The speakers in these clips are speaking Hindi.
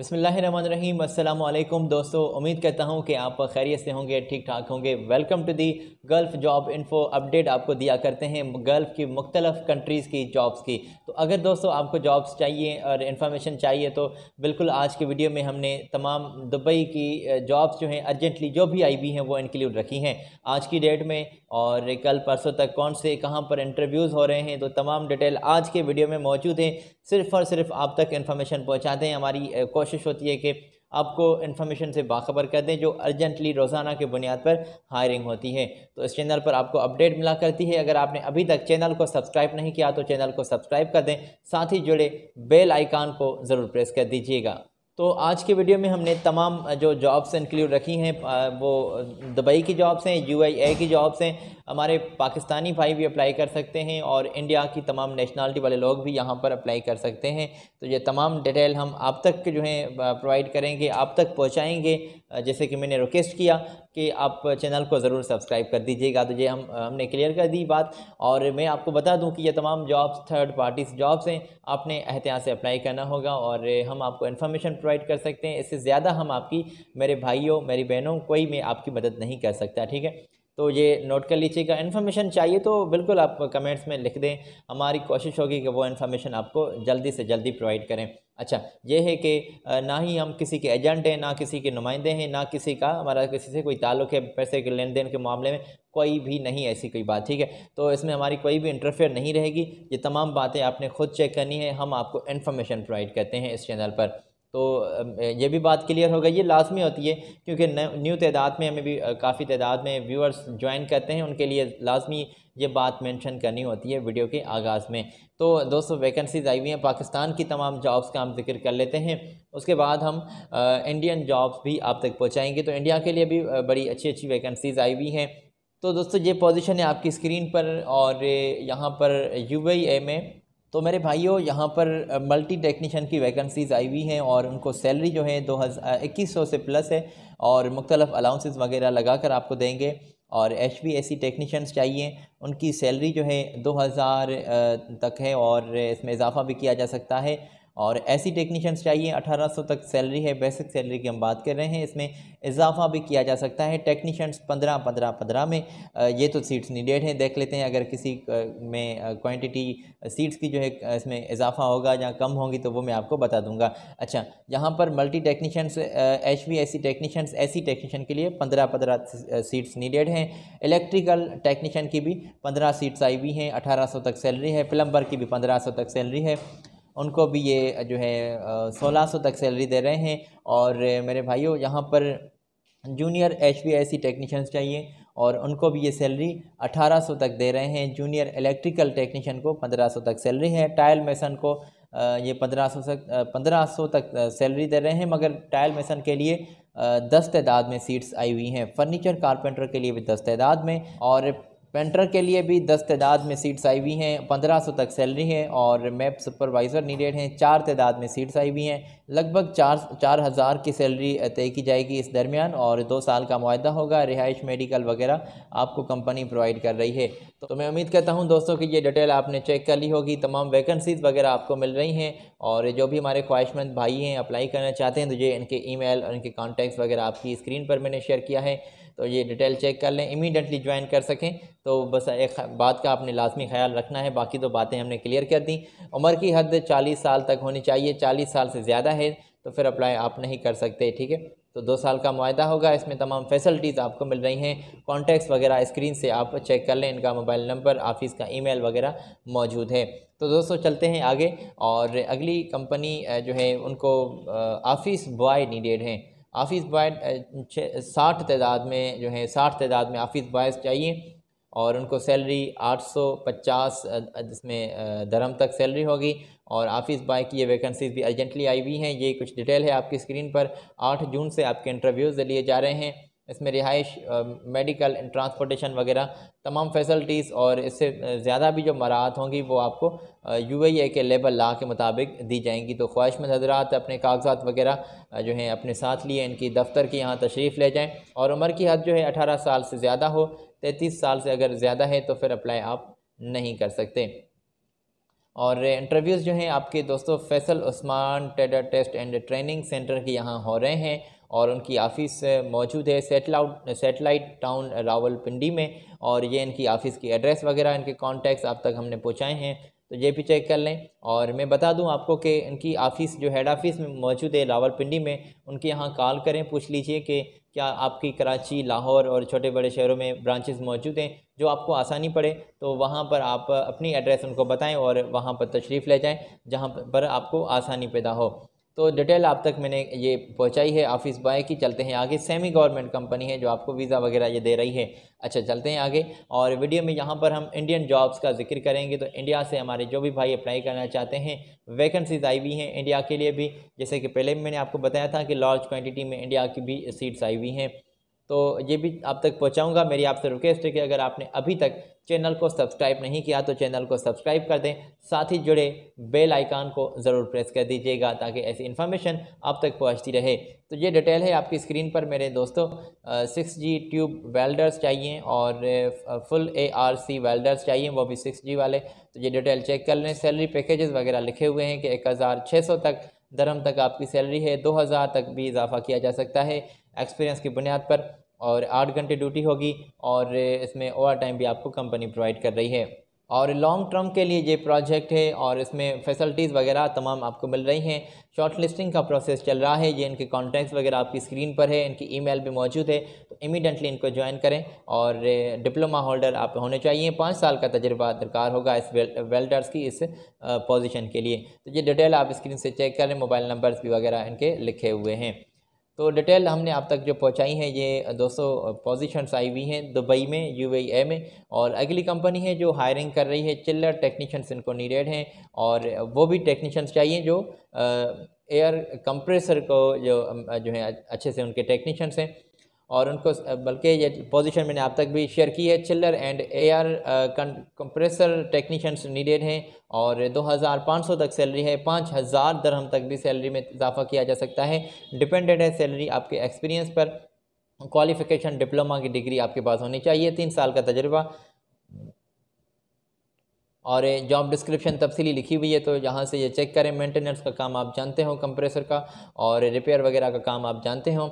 बसमीम अल्लाम दोस्तों उम्मीद करता हूँ कि आप खैरियत से होंगे ठीक ठाक होंगे welcome to the gulf job info update आपको दिया करते हैं गल्फ़ की मुख्तलफ़ कंट्रीज़ की जॉब्स की तो अगर दोस्तों आपको जॉब्स चाहिए और इन्फॉर्मेशन चाहिए तो बिल्कुल आज की वीडियो में हमने तमाम दुबई की जॉब्स जो हैं अर्जेंटली जो भी आई हुई हैं वो इंक्लूड रखी हैं आज की डेट में और कल परसों तक कौन से कहाँ पर इंटरव्यूज़ हो रहे हैं तो तमाम डिटेल आज के वीडियो में मौजूद हैं सिर्फ़ और सिर्फ आप तक इन्फॉर्मेशन पहुँचा दें हमारी कोशिश होती है कि आपको इन्फॉर्मेशन से बाखबर कर दें जो अर्जेंटली रोज़ाना के बुनियाद पर हायरिंग होती है तो इस चैनल पर आपको अपडेट मिला करती है अगर आपने अभी तक चैनल को सब्सक्राइब नहीं किया तो चैनल को सब्सक्राइब कर दें साथ ही जुड़े बेल आइकान को ज़रूर प्रेस कर दीजिएगा तो आज के वीडियो में हमने तमाम जो जॉब्स इंक्लूड रखी हैं वो दुबई की जॉब्स हैं यू e की जॉब्स हैं हमारे पाकिस्तानी भाई भी अप्लाई कर सकते हैं और इंडिया की तमाम नेशनलिटी वाले लोग भी यहाँ पर अप्लाई कर सकते हैं तो ये तमाम डिटेल हम आप तक जो है प्रोवाइड करेंगे आप तक पहुँचाएँगे जैसे कि मैंने रिक्वेस्ट किया कि आप चैनल को ज़रूर सब्सक्राइब कर दीजिएगा तो ये हम हमने क्लियर कर दी बात और मैं आपको बता दूँ कि ये तमाम जॉब्स थर्ड पार्टी जॉब्स हैं आपने एहतियात से अप्लाई करना होगा और हम आपको इन्फॉर्मेशन प्रोवाइड कर सकते हैं इससे ज़्यादा हम आपकी मेरे भाइयों मेरी बहनों कोई मैं आपकी मदद नहीं कर सकता ठीक है तो ये नोट कर लीजिएगा इन्फॉर्मेशन चाहिए तो बिल्कुल आप कमेंट्स में लिख दें हमारी कोशिश होगी कि वो इन्फॉर्मेशन आपको जल्दी से जल्दी प्रोवाइड करें अच्छा ये है कि ना ही हम किसी के एजेंट हैं ना किसी के नुमाइंदे हैं ना किसी का हमारा किसी से कोई ताल्लुक है पैसे के लेन देन के मामले में कोई भी नहीं ऐसी कोई बात ठीक है तो इसमें हमारी कोई भी इंटरफेयर नहीं रहेगी ये तमाम बातें आपने खुद चेक करनी है हम आपको इन्फॉर्मेशन प्रोवाइड करते हैं इस चैनल पर तो ये भी बात क्लियर हो गई ये लाजमी होती है क्योंकि न्यू तदाद में हमें भी काफ़ी तदाद में व्यूअर्स ज्वाइन करते हैं उनके लिए लाजमी ये बात मेंशन करनी होती है वीडियो के आगाज़ में तो दोस्तों वैकेंसीज आई हुई हैं पाकिस्तान की तमाम जॉब्स का हम जिक्र कर लेते हैं उसके बाद हम आ, इंडियन जॉब्स भी आप तक पहुँचाएँगे तो इंडिया के लिए भी बड़ी अच्छी अच्छी वैकेंसीज आई हुई हैं तो दोस्तों ये पोजीशन है आपकी स्क्रीन पर और यहाँ पर यू में तो मेरे भाइयों यहाँ पर मल्टी टेक्नीशियन की वैकेंसीज़ आई हुई हैं और उनको सैलरी जो है दो हज़ार इक्कीस सौ से प्लस है और मुख्तलफ अलाउंसेस वगैरह लगा कर आपको देंगे और एच वी ऐसी टेक्नीशियंस चाहिए उनकी सैलरी जो है दो हज़ार तक है और इसमें इजाफा भी किया जा सकता है और ऐसी टेक्नीशियंस चाहिए 1800 तक सैलरी है बेसिक सैलरी की हम बात कर रहे हैं इसमें इजाफा भी किया जा सकता है टेक्नीशियंस 15 15 15 में ये तो सीट्स नीडेड हैं देख लेते हैं अगर किसी में क्वांटिटी सीट्स की जो है इसमें इजाफा होगा या कम होगी तो वो मैं आपको बता दूंगा अच्छा यहाँ पर multi technicians H V AC technicians AC technician के लिए पंद्रह पंद्रह सीट्स नीडेड हैं इलेक्ट्रिकल टेक्नीशियन की भी पंद्रह सीट्स आई हुई हैं अठारह सौ तक सैलरी है प्लम्बर की भी पंद्रह सौ तक सैलरी है उनको भी ये जो है सोलह सौ तक सैलरी दे रहे हैं और मेरे भाइयों यहाँ पर junior H B I C technicians चाहिए और उनको भी ये सैलरी 1800 तक दे रहे हैं जूनियर इलेक्ट्रिकल टेक्नीशियन को 1500 तक सैलरी है टाइल मेसन को ये 1500 तक 1500 तक सैलरी दे रहे हैं मगर टाइल मेसन के लिए दस तदाद में सीट्स आई हुई हैं फर्नीचर कारपेंटर के लिए भी दस तदाद में और पेंटर के लिए भी दस तदाद में सीट्स आई हुई हैं पंद्रह सौ तक सैलरी है और मैप सुपरवाइज़र नीडेड हैं चार तदाद में सीट्स आई हुई हैं लगभग चार चार हज़ार की सैलरी तय की जाएगी इस दरमियान और दो साल का माहा होगा रिहाइश मेडिकल वगैरह आपको कंपनी प्रोवाइड कर रही है तो मैं उम्मीद करता हूं दोस्तों कि ये डिटेल आपने चेक कर ली होगी तमाम वैकेंसीज़ वगैरह आपको मिल रही हैं और जो भी हमारे ख्वाहिशमंद भाई हैं अप्लाई करना चाहते हैं तो ये इनके ई और इनके कॉन्टैक्ट्स वगैरह आपकी स्क्रीन पर मैंने शेयर किया है तो ये डिटेल चेक कर लें इमीडियटली ज्वाइन कर सकें तो बस एक बात का आपने लाजमी ख्याल रखना है बाकी तो बातें हमने क्लियर कर दी उम्र की हद चालीस साल तक होनी चाहिए चालीस साल से ज़्यादा है तो फिर अप्लाई आप नहीं कर सकते ठीक है तो दो साल का माहा होगा इसमें तमाम फैसिलिटीज़ आपको मिल रही हैं कॉन्टैक्ट्स वगैरह स्क्रीन से आप चेक कर लें इनका मोबाइल नंबर ऑफिस का ईमेल वगैरह मौजूद है तो दोस्तों चलते हैं आगे और अगली कंपनी जो है उनको ऑफिस बॉय नीडेड हैं ऑफिस बॉय साठ तादाद में जो है साठ तादाद में ऑफिस बॉयज़ चाहिए और उनको सैलरी आठ पचास इसमें धर्म तक सैलरी होगी और आफिस बाय की ये वैकेंसीज भी अर्जेंटली आई हुई हैं ये कुछ डिटेल है आपकी स्क्रीन पर आठ जून से आपके इंटरव्यूज़ लिए जा रहे हैं इसमें रिहाइश मेडिकल ट्रांसपोर्टेशन वगैरह तमाम फैसलिटीज़ और इससे ज़्यादा भी जो मराहत होंगी वो आपको यू ए e के लेबर ला के मुताबिक दी जाएंगी तो ख्वाहिशमंद हजरात अपने कागजात वगैरह जो हैं अपने साथ लिए इनकी दफ्तर की यहाँ तशरीफ़ ले जाएँ और उम्र की हद जो है अठारह साल से ज़्यादा हो तैंतीस साल से अगर ज़्यादा है तो फिर अप्लाई आप नहीं कर सकते और इंटरव्यूज़ जो हैं आपके दोस्तों फैसल उस्मान टेडर टेस्ट एंड ट्रेनिंग सेंटर के यहाँ हो रहे हैं और उनकी ऑफ़िस मौजूद है सेटलाउट सेटेलाइट टाउन रावलपिंडी में और ये इनकी ऑफ़िस की एड्रेस वगैरह इनके कॉन्टैक्ट्स आप तक हमने पहुँचाए हैं तो ये भी चेक कर लें और मैं बता दूं आपको कि इनकी ऑफ़िस जो हेड ऑफ़िस में मौजूद है रावलपिंडी में उनके यहाँ कॉल करें पूछ लीजिए कि क्या आपकी कराची लाहौर और छोटे बड़े शहरों में ब्रांचेस मौजूद हैं जो आपको आसानी पड़े तो वहाँ पर आप अपनी एड्रेस उनको बताएं और वहाँ पर तशरीफ़ ले जाएं जहाँ पर आपको आसानी पैदा हो तो डिटेल आप तक मैंने ये पहुंचाई है ऑफिस बॉय की चलते हैं आगे सेमी गवर्नमेंट कंपनी है जो आपको वीज़ा वगैरह ये दे रही है अच्छा चलते हैं आगे और वीडियो में यहाँ पर हम इंडियन जॉब्स का जिक्र करेंगे तो इंडिया से हमारे जो भी भाई अप्लाई करना चाहते हैं वैकेंसीज आई हुई हैं इंडिया के लिए भी जैसे कि पहले मैंने आपको बताया था कि लार्ज क्वान्टिटी में इंडिया की भी सीट्स आई हुई हैं तो ये भी आप तक पहुँचाऊँगा मेरी आपसे रिक्वेस्ट है कि अगर आपने अभी तक चैनल को सब्सक्राइब नहीं किया तो चैनल को सब्सक्राइब कर दें साथ ही जुड़े बेल आइकान को ज़रूर प्रेस कर दीजिएगा ताकि ऐसी इन्फॉर्मेशन आप तक पहुंचती रहे तो ये डिटेल है आपकी स्क्रीन पर मेरे दोस्तों सिक्स जी ट्यूब वेल्डर्स चाहिए और full A R C welders चाहिए वो भी सिक्स जी वाले तो ये डिटेल चेक कर लें सैलरी पैकेजेस वगैरह लिखे हुए हैं कि एक हज़ार छः सौ तक दरम तक आपकी सैलरी है दो हज़ार तक भी इजाफा किया जा सकता है एक्सपीरियंस की बुनियाद पर और आठ घंटे ड्यूटी होगी और इसमें ओवर टाइम भी आपको कंपनी प्रोवाइड कर रही है और लॉन्ग टर्म के लिए ये प्रोजेक्ट है और इसमें फैसिलिटीज़ वगैरह तमाम आपको मिल रही हैं शॉर्ट लिस्टिंग का प्रोसेस चल रहा है ये इनके कॉन्टैक्ट्स वगैरह आपकी स्क्रीन पर है इनकी ईमेल भी मौजूद है तो इमीडिएटली इनको ज्वाइन करें और डिप्लोमा होल्डर आप होने चाहिए पाँच साल का तजर्बा दरकार होगा इस वेल्डर्स की इस पोजिशन के लिए तो ये डिटेल आप स्क्रीन से चेक करें मोबाइल नंबर्स भी वगैरह इनके लिखे हुए हैं तो डिटेल हमने आप तक जो पहुंचाई है ये दो सौ पोजिशन आई हुई हैं दुबई में यूएई e में और अगली कंपनी है जो हायरिंग कर रही है चिल्लर टेक्नीशियंस इनको नीडेड हैं और वो भी टेक्नीशियंस चाहिए जो एयर कंप्रेसर को जो जो है अच्छे से उनके टेक्नीशियंस हैं और उनको बल्कि ये पोजीशन मैंने आप तक भी शेयर की है chiller and air compressor technicians needed हैं और 2500 तक सैलरी है 5000 दरहम तक भी सैलरी में इजाफा किया जा सकता है डिपेंडेंट है सैलरी आपके एक्सपीरियंस पर क्वालिफिकेशन डिप्लोमा की डिग्री आपके पास होनी चाहिए तीन साल का तजर्बा और जॉब डिस्क्रिप्शन तफसीली लिखी हुई है तो यहाँ से ये चेक करें मेंटेनेंस का काम आप जानते हो कंप्रेसर का और रिपेयर वगैरह का काम आप जानते हो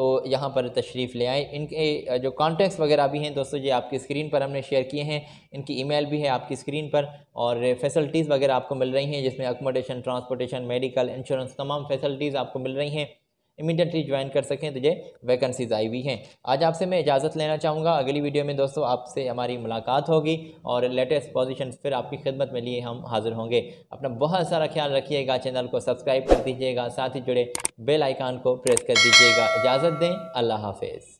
तो यहाँ पर तशरीफ़ ले आएँ इनके जो कॉन्टैक्ट्स वगैरह भी हैं दोस्तों ये आपकी स्क्रीन पर हमने शेयर किए हैं इनकी ईमेल भी है आपकी स्क्रीन पर और फैसिलिटीज़ वगैरह आपको मिल रही हैं जिसमें अकोमोडेशन ट्रांसपोर्टेशन मेडिकल इंश्योरेंस तमाम फैसिलिटीज़ आपको मिल रही हैं इमीडिएटली ज्वाइन कर सकें तो ये वैकेंसीज आई हुई हैं आज आपसे मैं इजाज़त लेना चाहूँगा अगली वीडियो में दोस्तों आपसे हमारी मुलाकात होगी और लेटेस्ट पोजिशन फिर आपकी खिदमत में लिए हम हाजिर होंगे अपना बहुत सारा ख्याल रखिएगा चैनल को सब्सक्राइब कर दीजिएगा साथ ही जुड़े बेल आइकान को प्रेस कर दीजिएगा इजाज़त दें अल्लाह हाफिज़